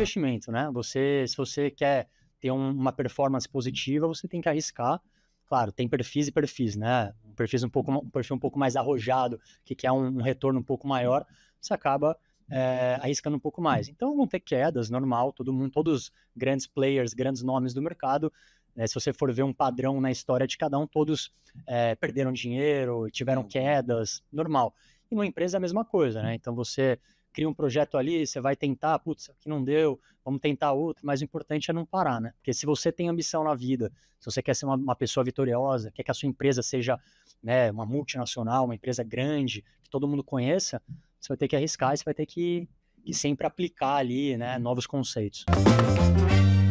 investimento, né? Você, se você quer ter um, uma performance positiva, você tem que arriscar. Claro, tem perfis e perfis, né? Um perfil um pouco, um perfil um pouco mais arrojado, que quer um, um retorno um pouco maior, você acaba é, arriscando um pouco mais. Então vão ter quedas, normal, todo mundo, todos grandes players, grandes nomes do mercado. Né, se você for ver um padrão na história de cada um, todos é, perderam dinheiro, tiveram uhum. quedas, normal. E numa empresa é a mesma coisa, né? Então você cria um projeto ali, você vai tentar, putz, aqui não deu, vamos tentar outro, mas o importante é não parar, né? Porque se você tem ambição na vida, se você quer ser uma, uma pessoa vitoriosa, quer que a sua empresa seja né, uma multinacional, uma empresa grande, que todo mundo conheça, você vai ter que arriscar, você vai ter que, que sempre aplicar ali, né, novos conceitos. Música